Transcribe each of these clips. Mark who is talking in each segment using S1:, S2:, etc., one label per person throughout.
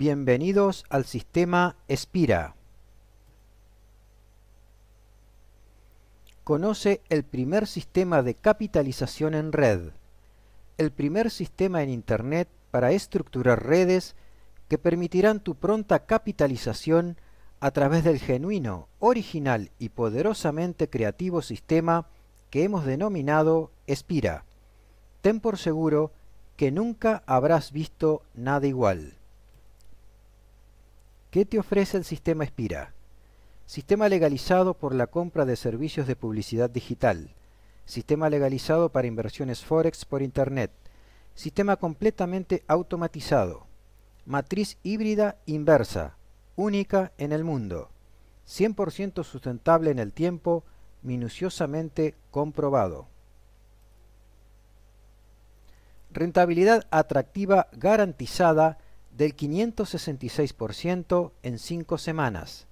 S1: Bienvenidos al sistema Espira. Conoce el primer sistema de capitalización en red, el primer sistema en Internet para estructurar redes que permitirán tu pronta capitalización a través del genuino, original y poderosamente creativo sistema que hemos denominado Espira. Ten por seguro que nunca habrás visto nada igual. ¿Qué te ofrece el sistema Espira? Sistema legalizado por la compra de servicios de publicidad digital. Sistema legalizado para inversiones Forex por Internet. Sistema completamente automatizado. Matriz híbrida inversa. Única en el mundo. 100% sustentable en el tiempo. Minuciosamente comprobado. Rentabilidad atractiva garantizada del 566% en 5 semanas.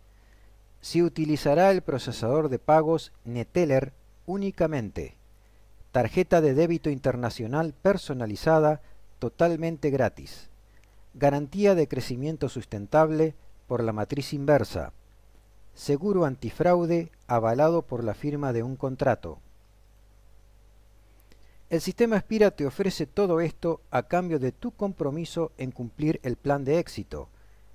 S1: Se utilizará el procesador de pagos Neteller únicamente. Tarjeta de débito internacional personalizada totalmente gratis. Garantía de crecimiento sustentable por la matriz inversa. Seguro antifraude avalado por la firma de un contrato. El sistema Espira te ofrece todo esto a cambio de tu compromiso en cumplir el plan de éxito,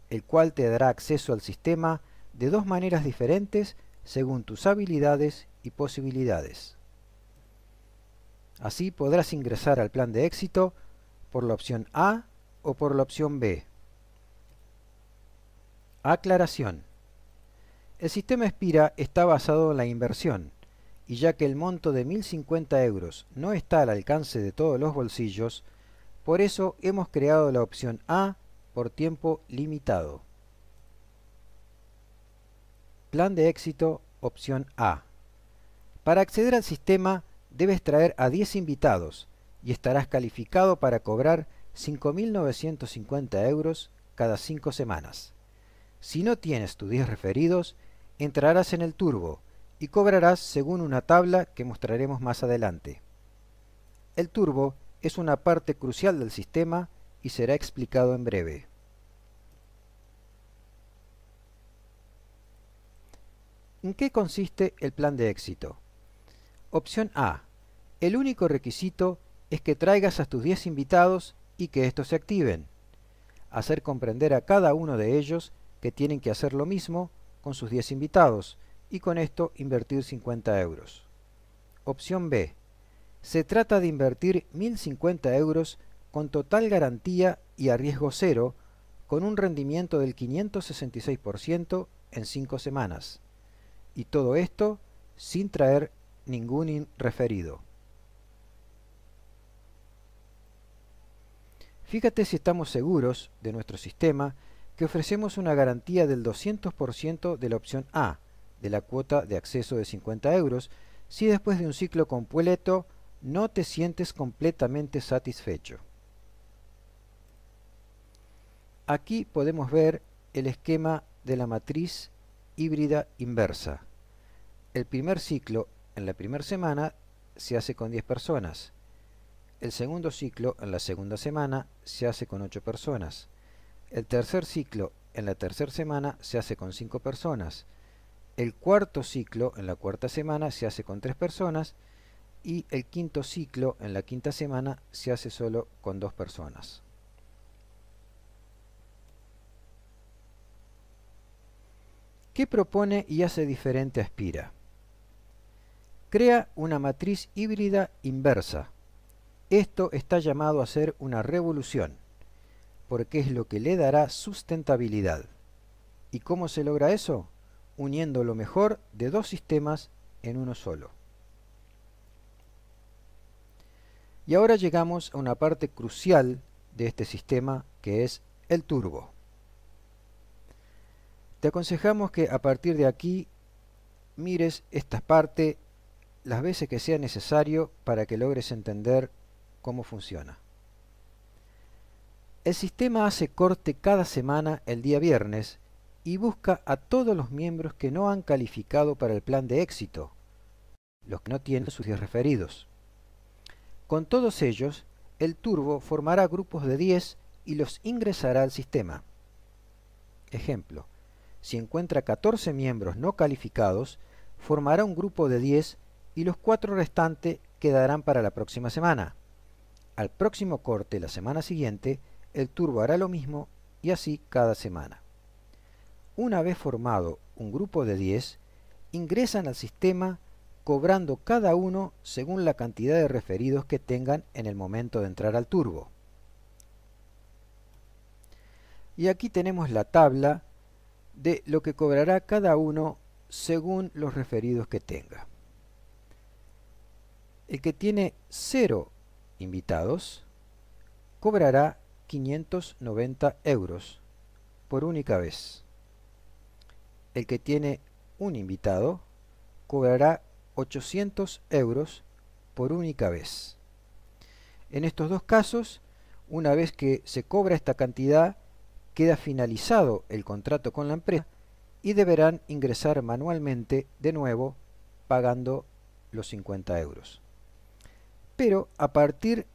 S1: el cual te dará acceso al sistema de dos maneras diferentes según tus habilidades y posibilidades. Así podrás ingresar al plan de éxito por la opción A o por la opción B. Aclaración. El sistema Espira está basado en la inversión, y ya que el monto de 1.050 euros no está al alcance de todos los bolsillos, por eso hemos creado la opción A por tiempo limitado. Plan de éxito, opción A. Para acceder al sistema debes traer a 10 invitados y estarás calificado para cobrar 5.950 euros cada 5 semanas. Si no tienes tus 10 referidos, entrarás en el turbo y cobrarás según una tabla que mostraremos más adelante. El turbo es una parte crucial del sistema y será explicado en breve. ¿En qué consiste el plan de éxito? Opción A. El único requisito es que traigas a tus 10 invitados y que estos se activen. Hacer comprender a cada uno de ellos que tienen que hacer lo mismo con sus 10 invitados, y con esto invertir 50 euros. Opción B. Se trata de invertir 1.050 euros con total garantía y a riesgo cero, con un rendimiento del 566% en 5 semanas. Y todo esto sin traer ningún referido. Fíjate si estamos seguros de nuestro sistema que ofrecemos una garantía del 200% de la opción A, de la cuota de acceso de 50 euros si después de un ciclo completo no te sientes completamente satisfecho. Aquí podemos ver el esquema de la matriz híbrida inversa. El primer ciclo en la primera semana se hace con 10 personas. El segundo ciclo en la segunda semana se hace con 8 personas. El tercer ciclo en la tercera semana se hace con 5 personas. El cuarto ciclo en la cuarta semana se hace con tres personas y el quinto ciclo en la quinta semana se hace solo con dos personas. ¿Qué propone y hace diferente Aspira? Crea una matriz híbrida inversa. Esto está llamado a ser una revolución, porque es lo que le dará sustentabilidad. ¿Y cómo se logra eso? uniendo lo mejor de dos sistemas en uno solo. Y ahora llegamos a una parte crucial de este sistema que es el turbo. Te aconsejamos que a partir de aquí mires esta parte las veces que sea necesario para que logres entender cómo funciona. El sistema hace corte cada semana el día viernes y busca a todos los miembros que no han calificado para el plan de éxito, los que no tienen sus 10 referidos. Con todos ellos, el turbo formará grupos de 10 y los ingresará al sistema. Ejemplo, si encuentra 14 miembros no calificados, formará un grupo de 10 y los 4 restantes quedarán para la próxima semana. Al próximo corte la semana siguiente, el turbo hará lo mismo y así cada semana. Una vez formado un grupo de 10, ingresan al sistema cobrando cada uno según la cantidad de referidos que tengan en el momento de entrar al turbo. Y aquí tenemos la tabla de lo que cobrará cada uno según los referidos que tenga. El que tiene 0 invitados cobrará 590 euros por única vez el que tiene un invitado cobrará 800 euros por única vez. En estos dos casos, una vez que se cobra esta cantidad, queda finalizado el contrato con la empresa y deberán ingresar manualmente de nuevo pagando los 50 euros. Pero a partir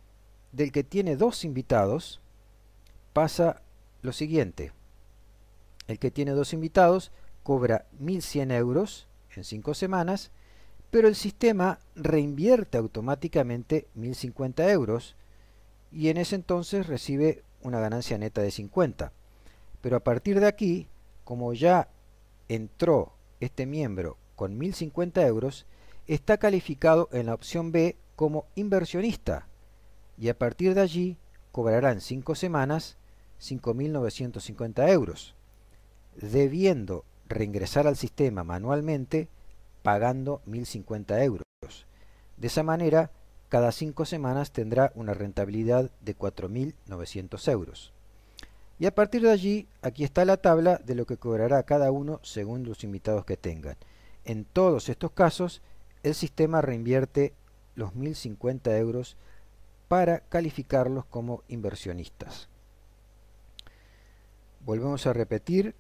S1: del que tiene dos invitados, pasa lo siguiente. El que tiene dos invitados cobra 1.100 euros en 5 semanas, pero el sistema reinvierte automáticamente 1.050 euros y en ese entonces recibe una ganancia neta de 50. Pero a partir de aquí, como ya entró este miembro con 1.050 euros, está calificado en la opción B como inversionista y a partir de allí cobrarán 5 semanas 5.950 euros, debiendo reingresar al sistema manualmente pagando 1.050 euros. De esa manera, cada 5 semanas tendrá una rentabilidad de 4.900 euros. Y a partir de allí, aquí está la tabla de lo que cobrará cada uno según los invitados que tengan. En todos estos casos, el sistema reinvierte los 1.050 euros para calificarlos como inversionistas. Volvemos a repetir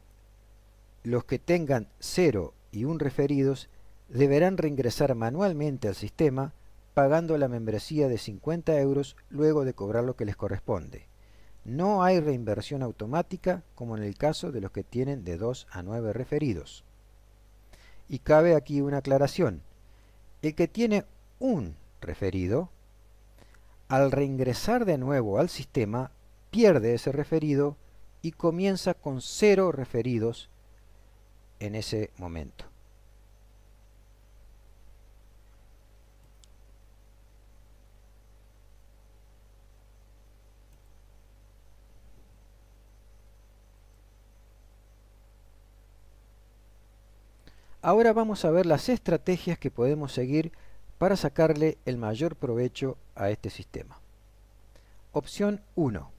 S1: los que tengan 0 y 1 referidos deberán reingresar manualmente al sistema pagando la membresía de 50 euros luego de cobrar lo que les corresponde. No hay reinversión automática como en el caso de los que tienen de 2 a 9 referidos. Y cabe aquí una aclaración. El que tiene un referido, al reingresar de nuevo al sistema, pierde ese referido y comienza con 0 referidos en ese momento. Ahora vamos a ver las estrategias que podemos seguir para sacarle el mayor provecho a este sistema. Opción 1.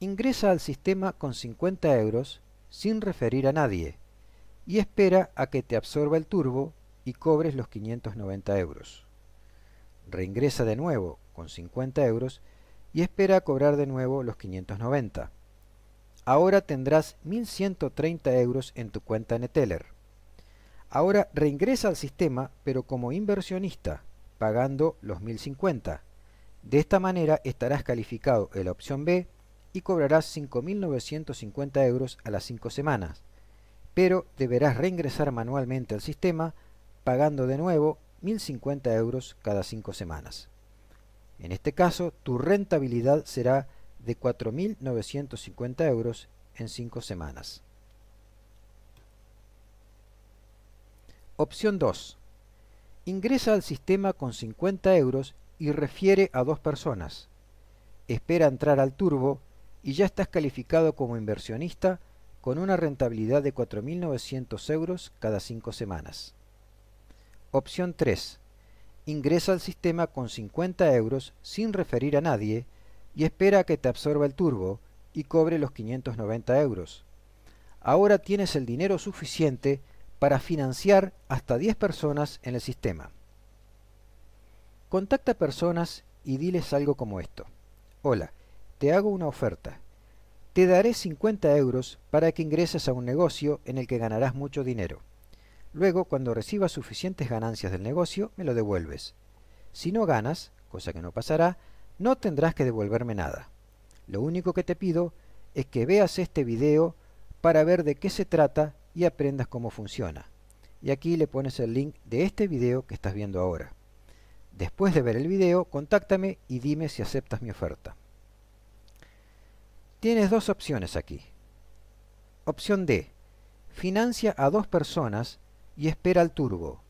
S1: Ingresa al sistema con 50 euros sin referir a nadie y espera a que te absorba el turbo y cobres los 590 euros. Reingresa de nuevo con 50 euros y espera a cobrar de nuevo los 590. Ahora tendrás 1.130 euros en tu cuenta Neteller. Ahora reingresa al sistema pero como inversionista, pagando los 1.050. De esta manera estarás calificado en la opción B y cobrarás 5.950 euros a las 5 semanas pero deberás reingresar manualmente al sistema pagando de nuevo 1.050 euros cada 5 semanas. En este caso, tu rentabilidad será de 4.950 euros en 5 semanas. Opción 2. Ingresa al sistema con 50 euros y refiere a dos personas. Espera entrar al turbo y ya estás calificado como inversionista con una rentabilidad de 4.900 euros cada 5 semanas. Opción 3. Ingresa al sistema con 50 euros sin referir a nadie y espera a que te absorba el turbo y cobre los 590 euros. Ahora tienes el dinero suficiente para financiar hasta 10 personas en el sistema. Contacta personas y diles algo como esto. Hola, te hago una oferta te daré 50 euros para que ingreses a un negocio en el que ganarás mucho dinero. Luego, cuando recibas suficientes ganancias del negocio, me lo devuelves. Si no ganas, cosa que no pasará, no tendrás que devolverme nada. Lo único que te pido es que veas este video para ver de qué se trata y aprendas cómo funciona. Y aquí le pones el link de este video que estás viendo ahora. Después de ver el video, contáctame y dime si aceptas mi oferta. Tienes dos opciones aquí. Opción D. Financia a dos personas y espera al turbo.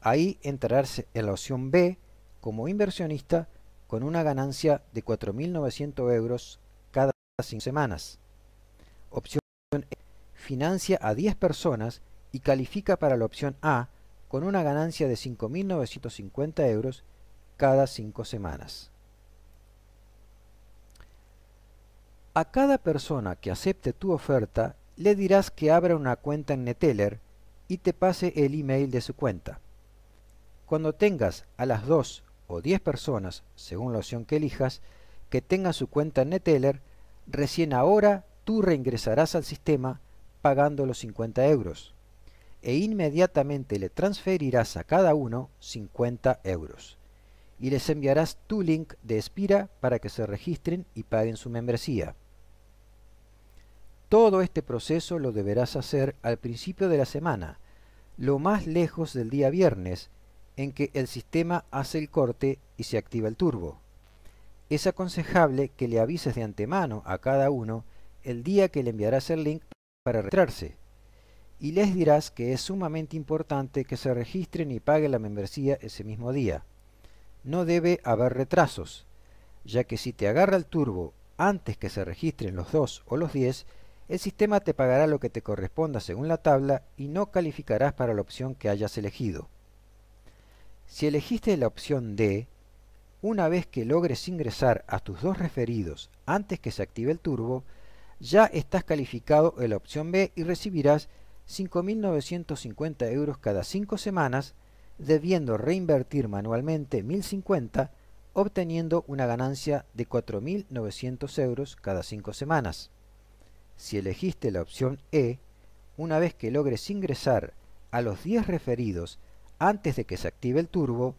S1: Ahí entrarás en la opción B como inversionista con una ganancia de 4.900 euros cada cinco semanas. Opción E. Financia a 10 personas y califica para la opción A con una ganancia de 5.950 euros cada cinco semanas. A cada persona que acepte tu oferta, le dirás que abra una cuenta en Neteller y te pase el email de su cuenta. Cuando tengas a las 2 o 10 personas, según la opción que elijas, que tengan su cuenta en Neteller, recién ahora tú reingresarás al sistema pagando los 50 euros e inmediatamente le transferirás a cada uno 50 euros y les enviarás tu link de Espira para que se registren y paguen su membresía. Todo este proceso lo deberás hacer al principio de la semana, lo más lejos del día viernes, en que el sistema hace el corte y se activa el turbo. Es aconsejable que le avises de antemano a cada uno el día que le enviarás el link para registrarse y les dirás que es sumamente importante que se registren y paguen la membresía ese mismo día. No debe haber retrasos, ya que si te agarra el turbo antes que se registren los 2 o los 10, el sistema te pagará lo que te corresponda según la tabla y no calificarás para la opción que hayas elegido. Si elegiste la opción D, una vez que logres ingresar a tus dos referidos antes que se active el turbo, ya estás calificado en la opción B y recibirás 5.950 euros cada 5 semanas, debiendo reinvertir manualmente 1.050, obteniendo una ganancia de 4.900 euros cada 5 semanas. Si elegiste la opción E, una vez que logres ingresar a los 10 referidos antes de que se active el turbo,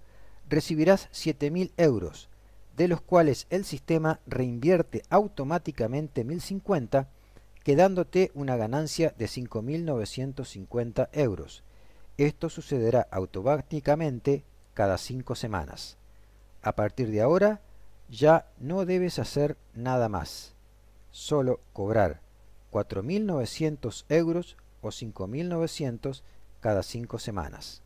S1: recibirás 7.000 euros, de los cuales el sistema reinvierte automáticamente 1.050, quedándote una ganancia de 5.950 euros. Esto sucederá automáticamente cada 5 semanas. A partir de ahora, ya no debes hacer nada más, solo cobrar 4.900 euros o 5.900 cada 5 semanas.